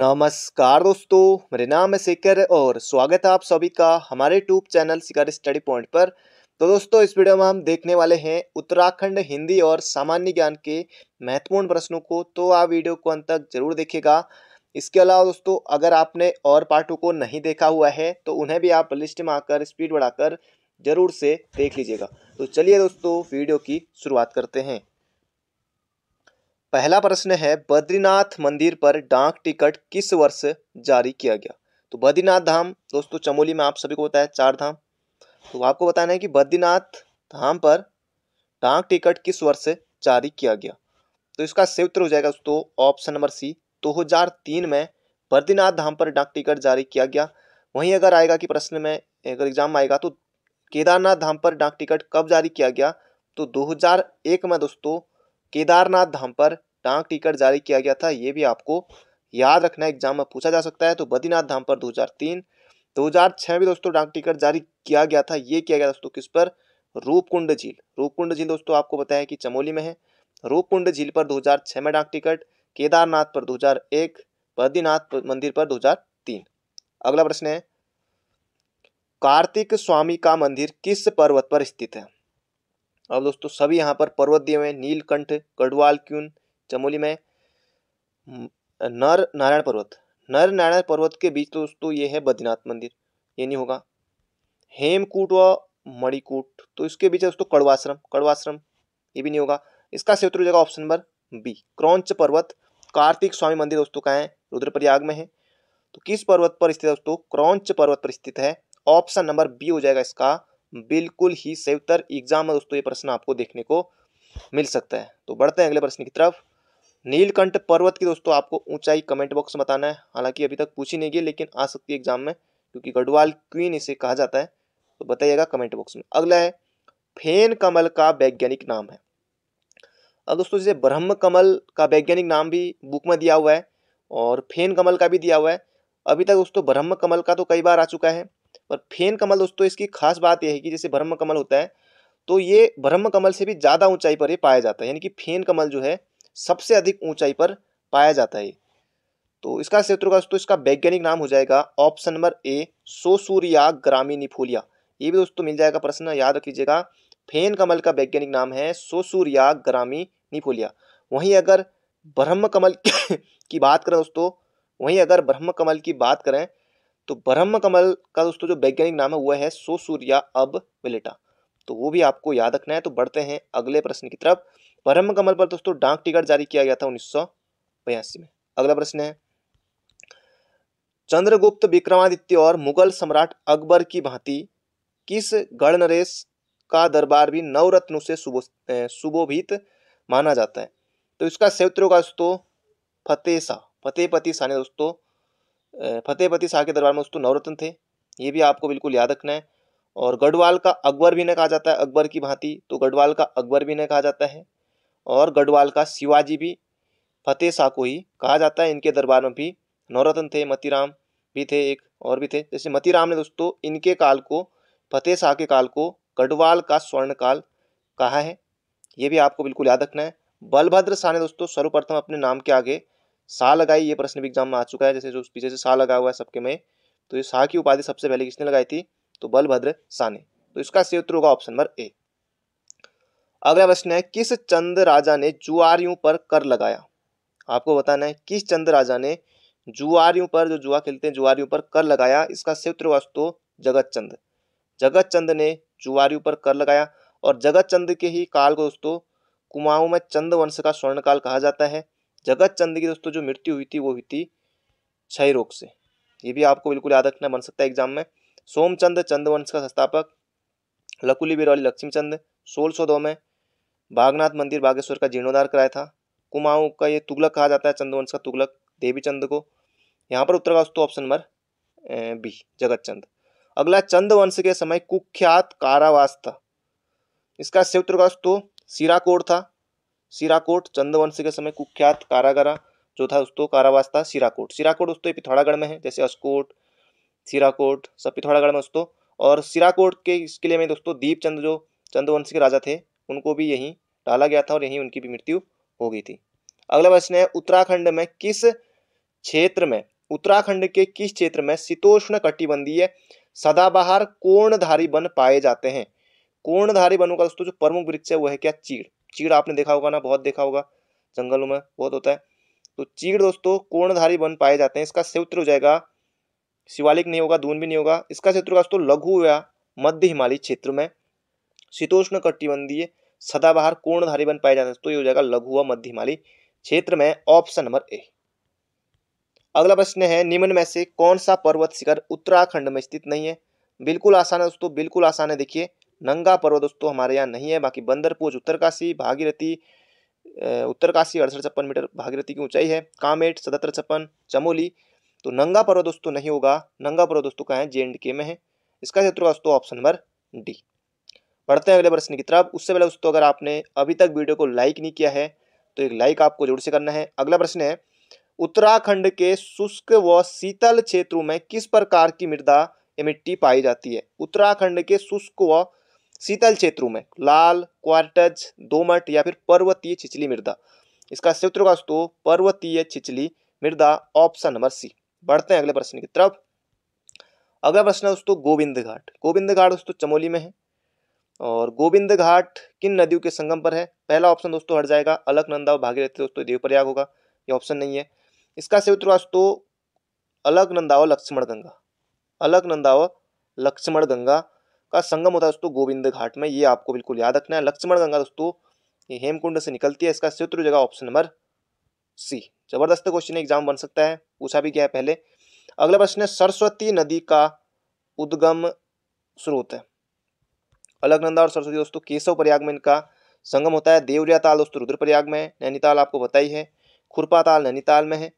नमस्कार दोस्तों मेरे नाम है शिखर और स्वागत है आप सभी का हमारे YouTube channel Shikhar study point पर तो दोस्तों इस वीडियो में हम देखने वाले हैं उत्तराखंड हिंदी और सामान्य ज्ञान के महत्वपूर्ण प्रश्नों को तो आप वीडियो को अंत तक जरूर देखिएगा इसके अलावा दोस्तों अगर आपने और पार्टों को नहीं देखा हुआ है तो उन्हें भी आप लिस्ट में आकर स्पीड बढ़ाकर जरूर से देख लीजिएगा तो चलिए दोस्तों वीडियो की शुरुआत करते हैं पहला प्रश्न है बद्रीनाथ मंदिर पर डाक टिकट किस वर्ष जारी किया गया तो बद्रीनाथ धाम दोस्तों चमोली में आप सभी को बताया चार धाम तो आपको बताना है कि बद्रीनाथ धाम पर डाक टिकट किस वर्ष जारी किया गया तो इसका सही उत्तर हो जाएगा दोस्तों ऑप्शन नंबर सी दो हजार तीन में बद्रीनाथ धाम पर डाक टिकट जारी किया गया वहीं अगर आएगा कि प्रश्न में अगर एग्जाम आएगा तो केदारनाथ धाम पर डाक टिकट कब जारी किया गया तो एक में दोस्तों केदारनाथ धाम पर डाक टिकट जारी किया गया था ये भी आपको याद रखना एग्जाम में पूछा जा सकता है तो बद्रीनाथ धाम पर 2003 2006 में दोस्तों डाक टिकट जारी किया गया था ये किया गया दोस्तों किस पर रूपकुंड झील रूपकुंड झील दोस्तों आपको बताया कि चमोली में है रूपकुंड झील पर 2006 में डाक टिकट केदारनाथ पर 2001 बद्रीनाथ मंदिर पर 2003 अगला प्रश्न है कार्तिक स्वामी का मंदिर किस पर्वत पर स्थित है अब दोस्तों सभी यहाँ पर पर्वत दिए हुए नीलकंठ गढ़वाल क्यून चमोली में नर नारायण पर्वत नर नारायण पर्वत के बीच दोस्तों ये है बद्रीनाथ मंदिर ये नहीं होगा हेमकूट व मणिकूट तो इसके बीच है दोस्तों कड़वाश्रम कड़वाश्रम ये भी नहीं होगा इसका सेतु हो जाएगा ऑप्शन नंबर बी क्रौच पर्वत कार्तिक स्वामी मंदिर दोस्तों कहाँ है रुद्रप्रयाग में है तो किस पर्वत पर स्थित है दोस्तों क्रौच पर्वत पर स्थित है ऑप्शन नंबर बी हो जाएगा इसका बिल्कुल ही सेवतर एग्जाम में दोस्तों ये प्रश्न आपको देखने को मिल सकता है तो बढ़ते हैं अगले प्रश्न की तरफ नीलकंठ पर्वत की दोस्तों आपको ऊंचाई कमेंट बॉक्स में बताना है हालांकि अभी तक पूछी नहीं गई लेकिन आ सकती है एग्जाम में क्योंकि गढ़वाल क्वीन इसे कहा जाता है तो बताइएगा कमेंट बॉक्स में अगला है फेन कमल का वैज्ञानिक नाम है अब दोस्तों जैसे ब्रह्म कमल का वैज्ञानिक नाम भी बुक में दिया हुआ है और फेन कमल का भी दिया हुआ है अभी तक दोस्तों ब्रह्म कमल का तो कई बार आ चुका है पर फेन कमल दोस्तों इसकी खास बात यह है कि जैसे ब्रह्म कमल होता है तो ये ब्रह्म कमल से भी ज़्यादा ऊंचाई पर ये पाया जाता है यानी कि फेन कमल जो है सबसे अधिक ऊंचाई पर पाया जाता है तो इसका क्षेत्र का दोस्तों इसका वैज्ञानिक नाम हो जाएगा ऑप्शन नंबर ए सोसूरिया ग्रामीनिफोलिया ये भी दोस्तों मिल जाएगा प्रश्न याद रख लीजिएगा फेन कमल का वैज्ञानिक नाम है सोसूरिया ग्रामीनिफोलिया वहीं अगर ब्रह्म कमल की बात करें दोस्तों वहीं अगर ब्रह्म कमल की बात करें तो ब्रह्म कमल का दोस्तों जो वैज्ञानिक नाम है वह है सोसूरिया अब विलेटा तो वो भी आपको याद रखना है तो बढ़ते हैं अगले प्रश्न की तरफ परम कमल पर दोस्तों डाक टिकट जारी किया गया था उन्नीस में अगला प्रश्न है चंद्रगुप्त विक्रमादित्य और मुगल सम्राट अकबर की भांति किस गणनरेश का दरबार भी नवरत्नों से सुबोभित माना जाता है तो इसका क्षेत्र होगा दोस्तों फतेह शाह फतेहपति शाह ने दोस्तों फतेहपति शाह के दरबार में दोस्तों नवरत्न थे ये भी आपको बिल्कुल याद रखना है और गढ़वाल का अकबर भी ने कहा जाता है अकबर की भांति तो गढ़वाल का अकबर भी ने कहा जाता है और गढ़वाल का शिवाजी भी फतेह शाह को ही कहा जाता है इनके दरबार में भी नौरत्न थे मतीराम भी थे एक और भी थे जैसे मतीराम ने दोस्तों इनके काल को फतेह शाह के काल को गढ़वाल का स्वर्ण काल कहा है ये भी आपको बिल्कुल याद रखना है बलभद्र शाह ने दोस्तों सर्वप्रथम अपने नाम के आगे शाह लगाई ये प्रश्न भी एग्जाम में आ चुका है जैसे जो पीछे से शाह लगा हुआ है सबके में तो ये शाह की उपाधि सबसे पहले किसने लगाई थी तो बलभद्र शाह ने तो इसका सही उत्तर होगा ऑप्शन नंबर ए अगला प्रश्न है किस चंद राजा ने जुआरियों पर कर लगाया आपको बताना है किस चंद राजा ने जुआरियों पर जो जुआ खेलते हैं जुआरियों पर कर लगाया इसका सूत्र वस्तु तो जगत चंद जगत चंद ने जुआरियों पर कर लगाया और जगत चंद के ही काल को दोस्तों कुमाऊं में चंद वंश का स्वर्णकाल कहा जाता है जगत चंद की दोस्तों जो मृत्यु हुई थी वो हुई थी क्षय रोग से ये भी आपको बिल्कुल याद रखना बन सकता है एग्जाम में सोमचंद चंद वंश का संस्थापक लकुली बिरौली लक्ष्मीचंद सोलह सौ दो में बागनाथ मंदिर बागेश्वर का जीर्णोद्धार कराया था कुमाऊं का ये तुगलक कहा जाता है चंद्रवंश का तुगलक देवी चंद को यहाँ पर उत्तर का दोस्तों ऑप्शन नंबर बी जगत चंद अगला चंद वंश के समय कुख्यात कारावास था इसका से उत्तर का दोस्तों सिराकोट था सिराकोट चंद्रवंश के समय कुख्यात कारागारा जो था दोस्तों कारावास था सिराकोट सिराकोट दोस्तों पिथौरागढ़ में है जैसे असकोट सिराकोट सब पिथौरागढ़ में दोस्तों और सिराकोट के इसके लिए मैं दोस्तों दीपचंद जो चंद्रवंश के राजा थे उनको भी यहीं डाला गया था और यहीं उनकी भी मृत्यु हो गई थी अगला प्रश्न है उत्तराखंड में किस क्षेत्र में उत्तराखंड के किस क्षेत्र में शीतोष्ण कटिबंधीय सदाबहार कोणधारी वन पाए जाते हैं कोणधारी वनों का दोस्तों जो प्रमुख वृक्ष है वो है क्या चीड़ चीड़ आपने देखा होगा ना बहुत देखा होगा जंगलों में बहुत होता है तो चीड़ दोस्तों कोणधारी वन पाए जाते हैं इसका क्षेत्र हो जाएगा शिवालिक नहीं होगा दून भी नहीं होगा इसका क्षेत्र का दोस्तों लघु या मध्य हिमालय क्षेत्र में शीतोष्ण कटिबंधीय सदाबहार कोणधारी वन पाए जाते हैं तो ये हो जाएगा लघु व मध्य हिमालय क्षेत्र में ऑप्शन नंबर ए अगला प्रश्न है निम्न में से कौन सा पर्वत शिखर उत्तराखंड में स्थित नहीं है बिल्कुल आसान है दोस्तों बिल्कुल आसान है देखिए नंगा पर्वत दोस्तों हमारे यहाँ नहीं है बाकी बंदरपोज उत्तरकाशी भागीरथी उत्तरकाशी अड़सठ छप्पन मीटर भागीरथी की ऊंचाई है कामेट सतहत्तर छप्पन चमोली तो नंगा पर्वत दोस्तों नहीं होगा नंगा पर्वत दोस्तों कहा है जे एंड के में है इसका क्षेत्र दोस्तों ऑप्शन नंबर डी बढ़ते हैं अगले प्रश्न की तरफ उससे पहले दोस्तों अगर आपने अभी तक वीडियो को लाइक नहीं किया है तो एक लाइक आपको जोर से करना है अगला प्रश्न है उत्तराखंड के शुष्क व शीतल क्षेत्रों में किस प्रकार की मृदा मिट्टी पाई जाती है उत्तराखंड के शुष्क व शीतल क्षेत्रों में लाल क्वार्टज दोमट या फिर पर्वतीय छिचली मृदा इसका क्षेत्र का दोस्तों पर्वतीय छिचली मृदा ऑप्शन नंबर सी बढ़ते हैं अगले प्रश्न की तरफ अगला प्रश्न है दोस्तों गोविंद घाट गोविंद घाट दोस्तों चमोली में है और गोविंद घाट किन नदियों के संगम पर है पहला ऑप्शन दोस्तों हट जाएगा अलकनंदा और भागीरथी दोस्तों देवप्रयाग होगा ये ऑप्शन नहीं है इसका सही उत्तर दोस्तों अलकनंदा व लक्ष्मण गंगा अलकनंदा व लक्ष्मण गंगा का संगम होता है दोस्तों गोविंद घाट में ये आपको बिल्कुल याद रखना है लक्ष्मण गंगा दोस्तों ये हेमकुंड से निकलती है इसका सूत्र जगह ऑप्शन नंबर सी जबरदस्त क्वेश्चन एग्जाम बन सकता है पूछा भी गया है पहले अगला प्रश्न है सरस्वती नदी का उद्गम स्रोत है अलगनंदा और सरस्वती दोस्तों केशव प्रयाग में इनका संगम होता है देवरिया ताल दोस्तों रुद्रप्रयाग में है नैनीताल आपको बताई है खुरपा ताल नैनीताल में है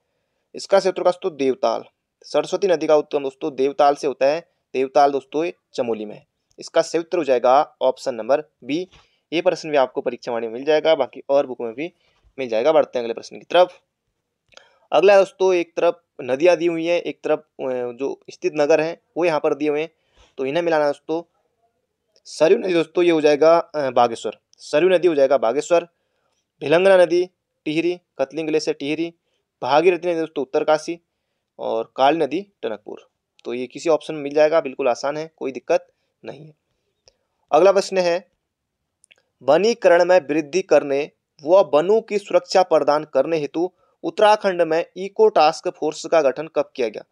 इसका क्षेत्र का दोस्तों देवताल सरस्वती नदी का उत्तम दोस्तों देवताल से होता है देवताल दोस्तों चमोली में इसका संयुक्त हो जाएगा ऑप्शन नंबर बी ये प्रश्न भी आपको परीक्षा वाणी में मिल जाएगा बाकी और बुक में भी मिल जाएगा बढ़ते हैं अगले प्रश्न की तरफ अगला दोस्तों एक तरफ नदियाँ दी हुई हैं एक तरफ जो स्थित नगर हैं वो यहाँ पर दिए हुए हैं तो इन्हें मिलाना दोस्तों सरयू नदी दोस्तों ये हो जाएगा बागेश्वर सरयू नदी हो जाएगा बागेश्वर भिलंगना नदी टिहरी कतलिंग से टिहरी भागीरथी नदी दोस्तों उत्तरकाशी और काली नदी टनकपुर तो ये किसी ऑप्शन में मिल जाएगा बिल्कुल आसान है कोई दिक्कत नहीं है अगला प्रश्न है वनीकरण में वृद्धि करने व वनों की सुरक्षा प्रदान करने हेतु उत्तराखंड में इको टास्क फोर्स का गठन कब किया गया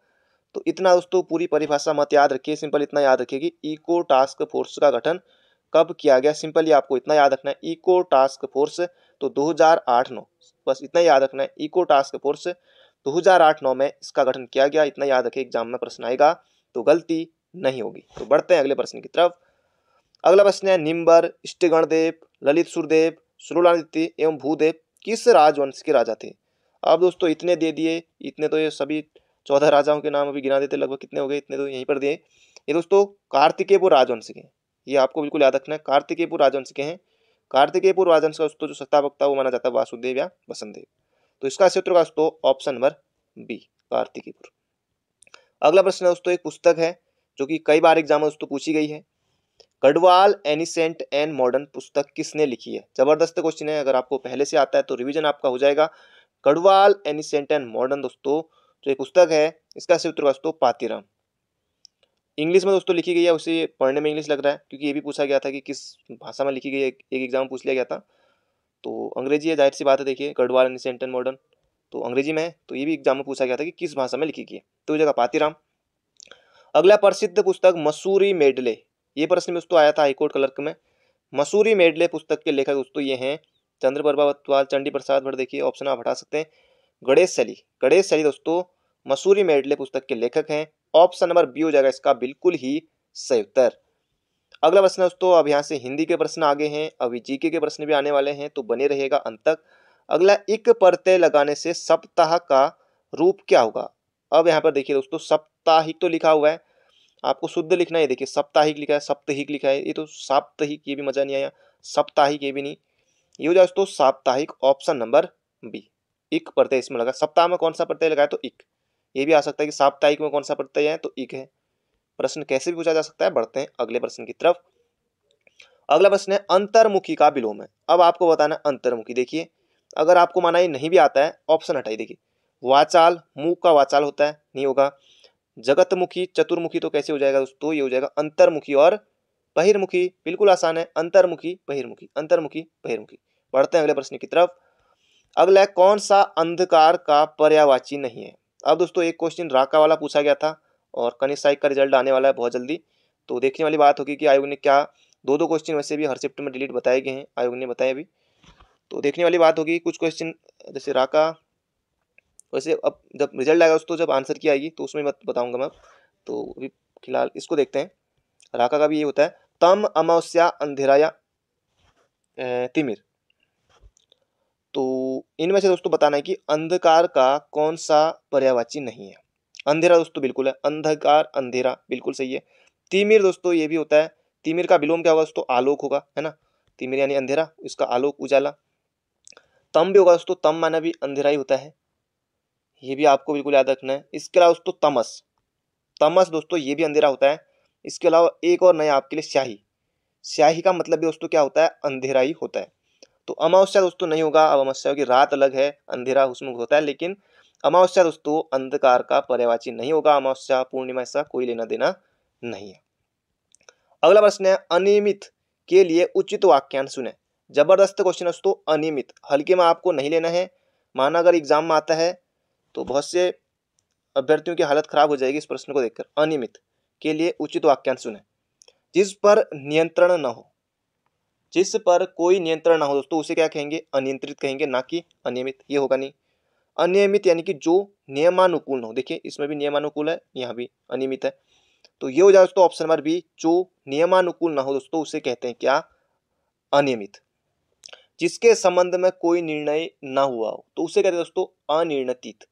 तो इतना दोस्तों पूरी परिभाषा मत याद रखिए सिंपल इतना याद रखिए कि इको टास्क फोर्स का गठन कब किया गया सिंपली आपको इतना याद रखना है इको टास्क फोर्स तो 2008 नौ बस इतना याद रखना है इको टास्क फोर्स 2008 नौ में इसका गठन किया गया इतना याद रखिए एग्जाम में प्रश्न आएगा तो गलती नहीं होगी तो बढ़ते हैं अगले प्रश्न की तरफ अगला प्रश्न है निम्बर इष्टगणदेव ललित सुरदेव सुरुलादित्य एवं भूदेव किस राजवंश के राजा थे अब दोस्तों इतने दे दिए इतने तो ये सभी चौदह राजाओं के नाम अभी गिना देते लगभग कितने हो गए इतने तो यहीं पर दिए ये दोस्तों कार्तिकेयपुर राजवंश के ये आपको बिल्कुल याद रखना है कार्तिकेयपुर राजवंश के हैं कार्तिकेयपुर राजवंश का दोस्तों जो संस्थापक था वो माना जाता है वासुदेव या वसंतदेव तो इसका क्षेत्र का दोस्तों ऑप्शन नंबर बी कार्तिकेयपुर अगला प्रश्न दोस्तों एक पुस्तक है जो कि कई बार एग्जाम में दोस्तों पूछी गई है गढ़वाल एनिसेंट एंड मॉडर्न पुस्तक किसने लिखी है जबरदस्त क्वेश्चन है अगर आपको पहले से आता है तो रिवीजन आपका हो जाएगा गढ़वाल एनिसेंट एंड मॉडर्न दोस्तों तो ये पुस्तक है इसका उत्तर वास्तु पातिराम इंग्लिश में दोस्तों लिखी गई है उसे पढ़ने में इंग्लिश लग रहा है क्योंकि ये भी पूछा गया था कि किस भाषा में लिखी गई है एक एग्ज़ाम पूछ लिया गया था तो अंग्रेजी है जाहिर सी बात है देखिए गढ़वाल एंड मॉडर्न तो अंग्रेजी में है तो ये भी एग्जाम में पूछा गया था कि किस भाषा में लिखी गई है तो जगह पातिराम अगला प्रसिद्ध पुस्तक मसूरी मेडले ये प्रश्न में दोस्तों आया था हाईकोर्ट क्लर्क में मसूरी मेडले पुस्तक के लेखक दोस्तों ये हैं चंद्र प्रभावतवाल चंडी प्रसाद भट्ट देखिए ऑप्शन आप हटा सकते हैं गणेश शैली गणेश शैली दोस्तों मसूरी मेडले पुस्तक के लेखक हैं ऑप्शन नंबर बी हो जाएगा इसका बिल्कुल ही सही उत्तर अगला प्रश्न दोस्तों अब यहाँ से हिंदी के प्रश्न आगे हैं अभी जीके के प्रश्न भी आने वाले हैं तो बने रहेगा अंत तक अगला एक प्रत्यय लगाने से सप्ताह का रूप क्या होगा अब यहाँ पर देखिए दोस्तों सप्ताहिक तो लिखा हुआ है आपको शुद्ध लिखना है देखिए सप्ताहिक लिखा है सप्ताहिक लिखा है ये तो साप्ताहिक ये भी मज़ा नहीं आया सप्ताहिक ये भी नहीं ये हो जाए दोस्तों साप्ताहिक ऑप्शन नंबर बी एक प्रत्यय इसमें लगा सप्ताह में कौन सा प्रत्यय लगा तो एक ये भी आ सकता है कि साप्ताहिक में कौन सा प्रत्यय है तो इक है प्रश्न कैसे भी पूछा जा सकता है बढ़ते हैं अगले प्रश्न की तरफ अगला प्रश्न है अंतर्मुखी का विलोम है अब आपको बताना अंतर्मुखी देखिए अगर आपको माना ये नहीं भी आता है ऑप्शन हटाई देखिए वाचाल मुख का वाचाल होता है नहीं होगा जगतमुखी चतुर्मुखी तो कैसे हो जाएगा दोस्तों ये हो जाएगा अंतर्मुखी और बहिर्मुखी बिल्कुल आसान है अंतर्मुखी बहिर्मुखी अंतर्मुखी बहिर्मुखी बढ़ते हैं अगले प्रश्न की तरफ अगला कौन सा अंधकार का पर्यावाची नहीं है अब दोस्तों एक क्वेश्चन राका वाला पूछा गया था और कनिष्ठ साइक का रिजल्ट आने वाला है बहुत जल्दी तो देखने वाली बात होगी कि आयोग ने क्या दो दो क्वेश्चन वैसे भी हर शिफ्ट में डिलीट बताए गए हैं आयोग ने बताया अभी तो देखने वाली बात होगी कुछ क्वेश्चन जैसे राका वैसे अब जब रिजल्ट आएगा दोस्तों जब आंसर की आएगी तो उसमें बताऊँगा मैं तो अभी फिलहाल इसको देखते हैं राका का भी ये होता है तम अमावस्या अंधेराया तिमिर तो इनमें से दोस्तों बताना है कि अंधकार का कौन सा पर्यावाची नहीं है अंधेरा दोस्तों बिल्कुल है अंधकार अंधेरा बिल्कुल सही है तिमिर दोस्तों ये भी होता है तिमिर का विलोम क्या होगा दोस्तों आलोक होगा है ना तिमिर यानी अंधेरा इसका आलोक उजाला तम भी होगा दोस्तों तम माना भी अंधेरा ही होता है ये भी आपको बिल्कुल याद रखना है इसके अलावा दोस्तों तमस तमस दोस्तों ये भी अंधेरा होता है इसके अलावा एक और नया आपके लिए स्याही स्याही का मतलब भी दोस्तों क्या होता है अंधेरा ही होता है तो अमावस्या दोस्तों नहीं होगा अब अमावस्या होगी रात अलग है अंधेरा उसमें होता है लेकिन अमावस्या दोस्तों अंधकार का पर्यावाची नहीं होगा अमावस्या पूर्णिमा ऐसा कोई लेना देना नहीं है अगला प्रश्न है अनियमित के लिए उचित वाक्यांश सुने जबरदस्त क्वेश्चन है दोस्तों अनियमित हल्के में आपको नहीं लेना है माना अगर एग्जाम में आता है तो बहुत से अभ्यर्थियों की हालत खराब हो जाएगी इस प्रश्न को देखकर अनियमित के लिए उचित वाक्यांश सुने जिस पर नियंत्रण न हो जिस पर कोई नियंत्रण ना हो दोस्तों उसे क्या कहेंगे अनियंत्रित कहेंगे ना कि अनियमित ये होगा नहीं अनियमित यानी कि जो नियमानुकूल ना हो देखिए इसमें भी नियमानुकूल है यहाँ भी अनियमित है तो ये हो जाए दोस्तों ऑप्शन नंबर बी जो नियमानुकूल ना हो दोस्तों उसे कहते हैं क्या अनियमित जिसके संबंध में कोई निर्णय ना हुआ हो तो उसे कहते हैं दोस्तों अनिर्णतित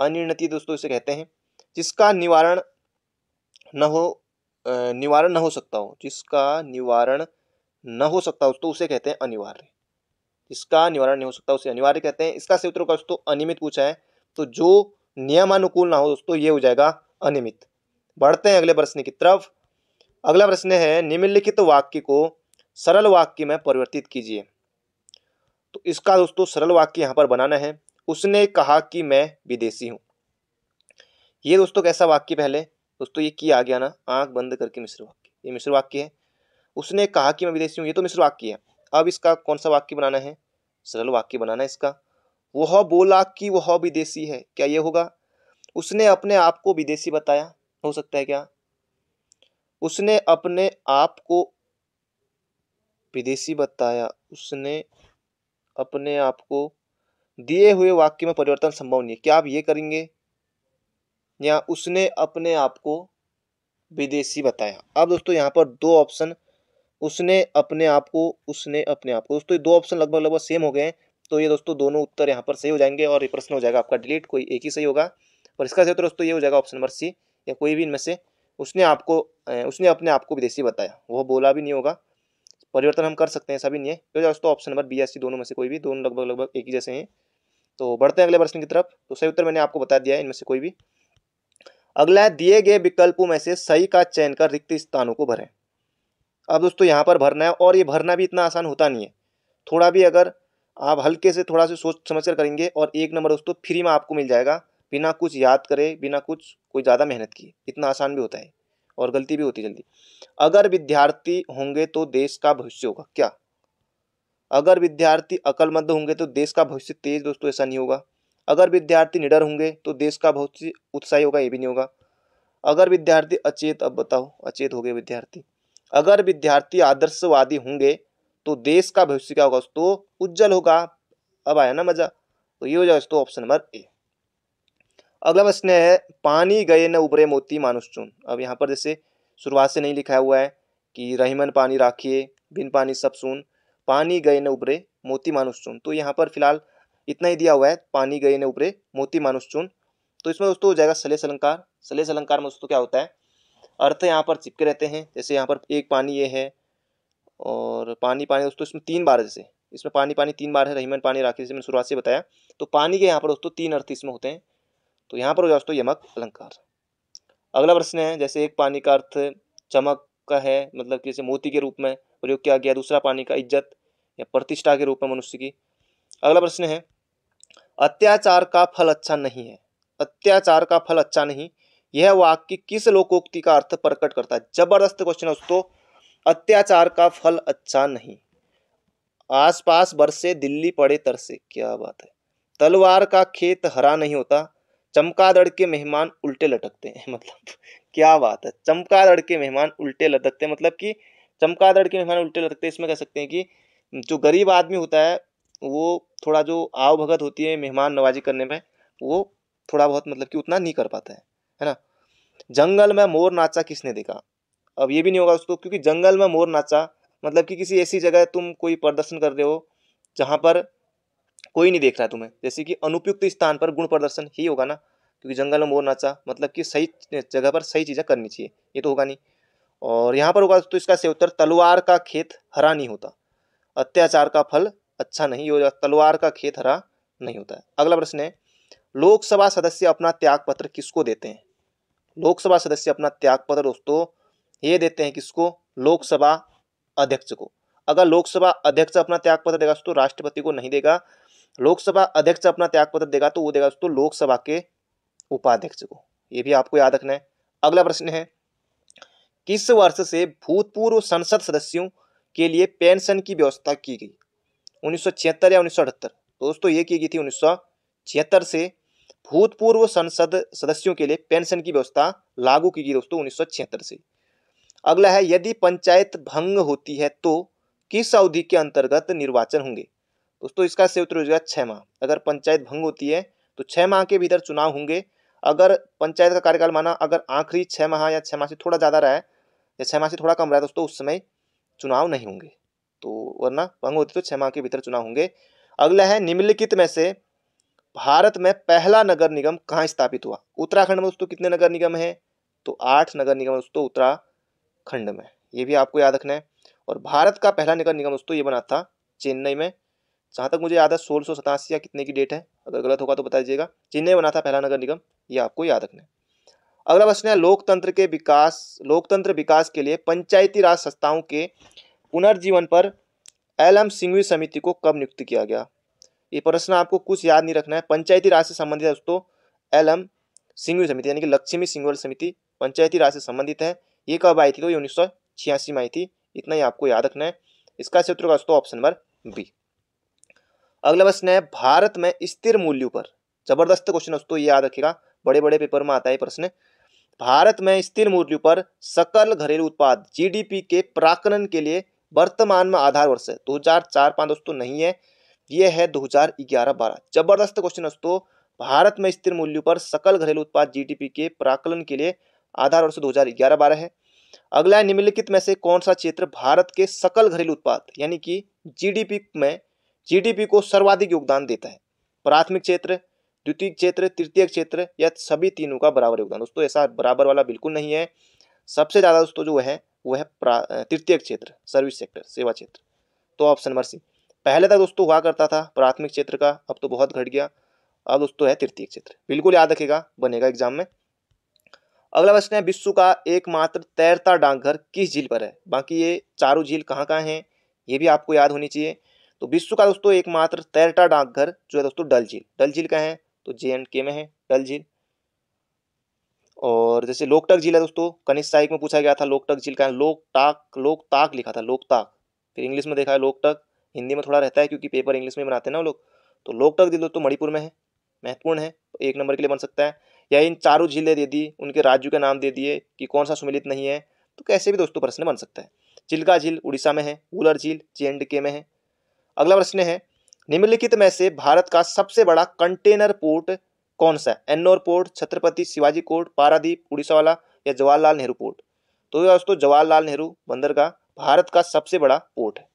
अनिर्णतित दोस्तों इसे कहते हैं जिसका निवारण न हो निवारण न हो सकता हो जिसका निवारण न हो सकता दोस्तों उसे कहते हैं अनिवार्य इसका निवारण नहीं हो सकता उसे अनिवार्य कहते हैं इसका सूत्रों होगा दोस्तों अनियमित पूछा है तो जो नियमानुकूल ना हो दोस्तों ये हो जाएगा अनियमित बढ़ते हैं अगले प्रश्न की तरफ अगला प्रश्न है निम्नलिखित तो वाक्य को सरल वाक्य में परिवर्तित कीजिए तो इसका दोस्तों सरल वाक्य यहाँ पर बनाना है उसने कहा कि मैं विदेशी हूँ ये दोस्तों कैसा वाक्य पहले दोस्तों ये किया आ गया ना आंख बंद करके मिश्र वाक्य ये मिश्र वाक्य है उसने कहा कि मैं विदेशी हूँ ये तो मिश्र वाक्य है अब इसका कौन सा वाक्य बनाना है सरल वाक्य बनाना है इसका वह बोला कि वह विदेशी है क्या ये होगा उसने अपने आप को विदेशी बताया हो सकता है क्या उसने अपने आप को विदेशी बताया उसने अपने आप को दिए हुए वाक्य में परिवर्तन संभव नहीं है क्या आप ये करेंगे या उसने अपने आप को विदेशी बताया अब दोस्तों यहाँ पर दो ऑप्शन उसने अपने आप को उसने अपने आप को दोस्तों दो ऑप्शन लगभग लगभग सेम हो गए हैं तो ये दोस्तों दोनों उत्तर यहाँ पर सही हो जाएंगे और ये प्रश्न हो जाएगा आपका डिलीट कोई एक ही सही होगा और इसका सही तो दोस्तों ये हो जाएगा ऑप्शन नंबर सी या कोई भी इनमें से उसने आपको उसने अपने आप को विदेशी बताया वो बोला भी नहीं होगा परिवर्तन हम कर सकते हैं सभी नहीं है तो दोस्तों ऑप्शन नंबर बी या सी दोनों में से कोई भी दोनों लगभग लगभग एक ही जैसे हैं तो बढ़ते हैं अगले प्रश्न की तरफ तो सही उत्तर मैंने आपको बता दिया है इनमें से कोई भी अगला दिए गए विकल्पों में से सही का चयन कर रिक्त स्थानों को भरें अब दोस्तों यहाँ पर भरना है और ये भरना भी इतना आसान होता नहीं है थोड़ा भी अगर आप हल्के से थोड़ा सा सोच समझ कर करेंगे और एक नंबर दोस्तों फ्री में आपको मिल जाएगा बिना कुछ याद करे बिना कुछ कोई ज़्यादा मेहनत की इतना आसान भी होता है और गलती भी होती जल्दी अगर विद्यार्थी होंगे तो देश का भविष्य होगा क्या अगर विद्यार्थी अकलमंद होंगे तो देश का भविष्य तेज दोस्तों ऐसा नहीं होगा अगर विद्यार्थी निडर होंगे तो देश का भविष्य उत्साही होगा ये भी नहीं होगा अगर विद्यार्थी अचेत अब बताओ अचेत हो गए विद्यार्थी अगर विद्यार्थी आदर्शवादी होंगे तो देश का भविष्य क्या होगा दोस्तों उज्जवल होगा अब आया ना मजा तो ये हो जाएगा दोस्तों ऑप्शन नंबर ए अगला प्रश्न है पानी गए न उबरे मोती चुन अब यहाँ पर जैसे शुरुआत से नहीं लिखा हुआ है कि रहीमन पानी राखिए बिन पानी सब सुन पानी गए न उबरे मोती चुन तो यहाँ पर फिलहाल इतना ही दिया हुआ है पानी गए न उबरे मोती मानुष चुन तो इसमें दोस्तों हो जाएगा सलेस अलंकार सलेस अलंकार में दोस्तों क्या होता है अर्थ यहाँ पर चिपके रहते हैं जैसे यहाँ पर एक पानी ये है और पानी पानी दोस्तों इसमें तीन बार जैसे इसमें पानी पानी तीन बार है रहीमन पानी राखी जैसे मैंने शुरुआत से बताया तो पानी के यहाँ पर दोस्तों तीन अर्थ इसमें होते हैं तो यहाँ पर हो दोस्तों यमक अलंकार अगला प्रश्न है जैसे एक पानी का अर्थ चमक का है मतलब कि जैसे मोती के रूप में प्रयोग किया गया दूसरा पानी का इज्जत या प्रतिष्ठा के रूप में मनुष्य की अगला प्रश्न है अत्याचार का फल अच्छा नहीं है अत्याचार का फल अच्छा नहीं यह वाक्य किस लोकोक्ति का अर्थ प्रकट करता है जबरदस्त क्वेश्चन है दोस्तों अत्याचार का फल अच्छा नहीं आसपास बरसे दिल्ली पड़े तरसे क्या बात है तलवार का खेत हरा नहीं होता चमकादड़ के मेहमान उल्टे लटकते हैं मतलब क्या बात है चमकादड़ के मेहमान उल्टे लटकते हैं मतलब कि चमकादड़ के मेहमान उल्टे लटकते हैं इसमें कह सकते हैं कि जो गरीब आदमी होता है वो थोड़ा जो आव भगत होती है मेहमान नवाजी करने में वो थोड़ा बहुत मतलब कि उतना नहीं कर पाता है है ना जंगल में मोर नाचा किसने देखा अब ये भी नहीं होगा उसको क्योंकि जंगल में मोर नाचा मतलब कि किसी ऐसी जगह तुम कोई प्रदर्शन कर रहे हो जहाँ पर कोई नहीं देख रहा तुम्हें जैसे कि अनुपयुक्त स्थान पर गुण प्रदर्शन ही होगा ना क्योंकि जंगल में मोर नाचा मतलब कि सही जगह पर सही चीज़ें करनी चाहिए ये तो होगा नहीं और यहाँ पर होगा तो इसका से उत्तर तलवार का खेत हरा नहीं होता अत्याचार का फल अच्छा नहीं होगा तलवार का खेत हरा नहीं होता है अगला प्रश्न है लोकसभा सदस्य अपना त्याग पत्र किसको देते हैं लोकसभा सदस्य अपना त्यागपत्र दोस्तों ये देते हैं किसको लोकसभा अध्यक्ष को अगर लोकसभा अध्यक्ष अपना त्यागपत्र देगा तो राष्ट्रपति को नहीं देगा लोकसभा अध्यक्ष अपना त्यागपत्र देगा तो वो देगा दोस्तों लोकसभा के उपाध्यक्ष को ये भी आपको याद रखना है अगला प्रश्न है किस वर्ष से भूतपूर्व संसद सदस्यों के लिए पेंशन की व्यवस्था की गई उन्नीस या उन्नीस दोस्तों ये की गई थी उन्नीस से भूतपूर्व संसद सदस्यों के लिए पेंशन की व्यवस्था लागू की गई दोस्तों उन्नीस से अगला है यदि पंचायत भंग होती है तो किस अवधि के अंतर्गत निर्वाचन होंगे दोस्तों इसका से उत्तर हो जाएगा माह अगर पंचायत भंग होती है तो छह माह के भीतर चुनाव होंगे अगर पंचायत का कार्यकाल माना अगर आखिरी छह माह या छह माह से थोड़ा ज़्यादा रहा है या छह माह से थोड़ा कम रहा है दोस्तों उस समय चुनाव नहीं होंगे तो वरना भंग होती तो छह माह के भीतर चुनाव होंगे अगला है निम्नलिखित में से भारत में पहला नगर निगम कहाँ स्थापित हुआ उत्तराखंड में दोस्तों कितने नगर निगम है तो आठ नगर निगम दोस्तों उत्तराखंड में ये भी आपको याद रखना है और भारत का पहला नगर निगम दोस्तों ये बना था चेन्नई में जहाँ तक मुझे याद है सोलह सौ सतासी या कितने की डेट है अगर गलत होगा तो बता दीजिएगा चेन्नई बना था पहला नगर निगम ये आपको याद रखना है अगला प्रश्न है लोकतंत्र के विकास लोकतंत्र विकास के लिए पंचायती राज संस्थाओं के पुनर्जीवन पर एल एम सिंघवी समिति को कब नियुक्त किया गया ये प्रश्न आपको कुछ याद नहीं रखना है पंचायती राज से संबंधित है दोस्तों एल एम सिंगुल समिति यानी कि लक्ष्मी सिंगुल समिति पंचायती राज से संबंधित है ये कब आई थी तो ये उन्नीस सौ छियासी में आई थी इतना ही आपको याद रखना है इसका क्षेत्र का दोस्तों ऑप्शन नंबर बी अगला प्रश्न है भारत में स्थिर मूल्य पर जबरदस्त क्वेश्चन दोस्तों ये याद रखेगा बड़े बड़े पेपर में आता है प्रश्न भारत में स्थिर मूल्य पर सकल घरेलू उत्पाद जीडीपी के प्राकलन के लिए वर्तमान में आधार वर्ष है दो हजार चार पांच दोस्तों नहीं है ये है 2011-12 जबरदस्त क्वेश्चन दोस्तों भारत में स्थिर मूल्यों पर सकल घरेलू उत्पाद जीडीपी के प्राकलन के लिए आधार वर्ष 2011-12 है अगला है निम्नलिखित में से कौन सा क्षेत्र भारत के सकल घरेलू उत्पाद यानी कि जीडीपी में जीडीपी को सर्वाधिक योगदान देता है प्राथमिक क्षेत्र द्वितीय क्षेत्र तृतीय क्षेत्र या सभी तीनों का बराबर योगदान दोस्तों ऐसा बराबर वाला बिल्कुल नहीं है सबसे ज़्यादा दोस्तों जो है वह है तृतीय क्षेत्र सर्विस सेक्टर सेवा क्षेत्र तो ऑप्शन नंबर सी पहले तक दोस्तों हुआ करता था प्राथमिक क्षेत्र का अब तो बहुत घट गया अब दोस्तों है तृतीय क्षेत्र बिल्कुल याद रखेगा बनेगा एग्जाम में अगला प्रश्न है विश्व का एकमात्र तैरता डाकघर किस झील पर है बाकी ये चारों झील कहाँ कहाँ हैं ये भी आपको याद होनी चाहिए तो विश्व का दोस्तों एकमात्र तैरता डाकघर जो है दोस्तों डल झील डल झील का है तो जे एंड के में है डल झील और जैसे लोकटाक झील है दोस्तों कनिष्ठ साहिक में पूछा गया था लोकटाक झील का है लोकटाक लोकताक लिखा था लोकताक फिर इंग्लिश में देखा है लोकटाक हिंदी में थोड़ा रहता है क्योंकि पेपर इंग्लिश में बनाते हैं ना लोग तो लोकटक दिल तो मणिपुर में है महत्वपूर्ण है एक नंबर के लिए बन सकता है या इन चारों जिले दे दी उनके राज्यों के नाम दे दिए कि कौन सा सुमिलित नहीं है तो कैसे भी दोस्तों प्रश्न बन सकता है चिल्का झील उड़ीसा में है उलर झील जे के में है अगला प्रश्न है निम्नलिखित में से भारत का सबसे बड़ा कंटेनर पोर्ट कौन सा है एन्नोर पोर्ट छत्रपति शिवाजी कोर्ट पारादीप उड़ीसा वाला या जवाहरलाल नेहरू पोर्ट तो दोस्तों जवाहरलाल नेहरू बंदरगाह भारत का सबसे बड़ा पोर्ट है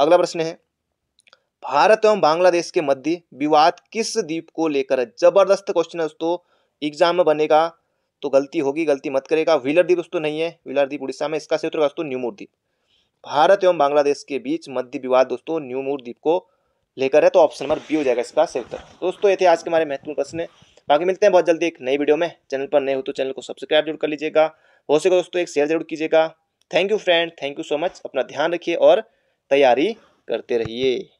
अगला प्रश्न है भारत एवं बांग्लादेश के मध्य विवाद किस द्वीप को लेकर जबरदस्त क्वेश्चन है दोस्तों एग्जाम में बनेगा तो गलती होगी गलती मत करेगा व्हीलर द्वीप दोस्तों नहीं है व्हीलर द्वीप उड़ीसा में इसका क्षेत्र दोस्तों न्यूमूर द्वीप भारत एवं बांग्लादेश के बीच मध्य विवाद दोस्तों न्यूमूर द्वीप को लेकर है तो ऑप्शन नंबर बी हो जाएगा इसका सही उत्तर दोस्तों ये थे आज के हमारे महत्वपूर्ण प्रश्न बाकी मिलते हैं बहुत जल्दी एक नई वीडियो में चैनल पर नए हो तो चैनल को सब्सक्राइब जरूर कर लीजिएगा हो सके दोस्तों एक शेयर जरूर कीजिएगा thank you friend thank you so much अपना ध्यान रखिए और तैयारी करते रहिए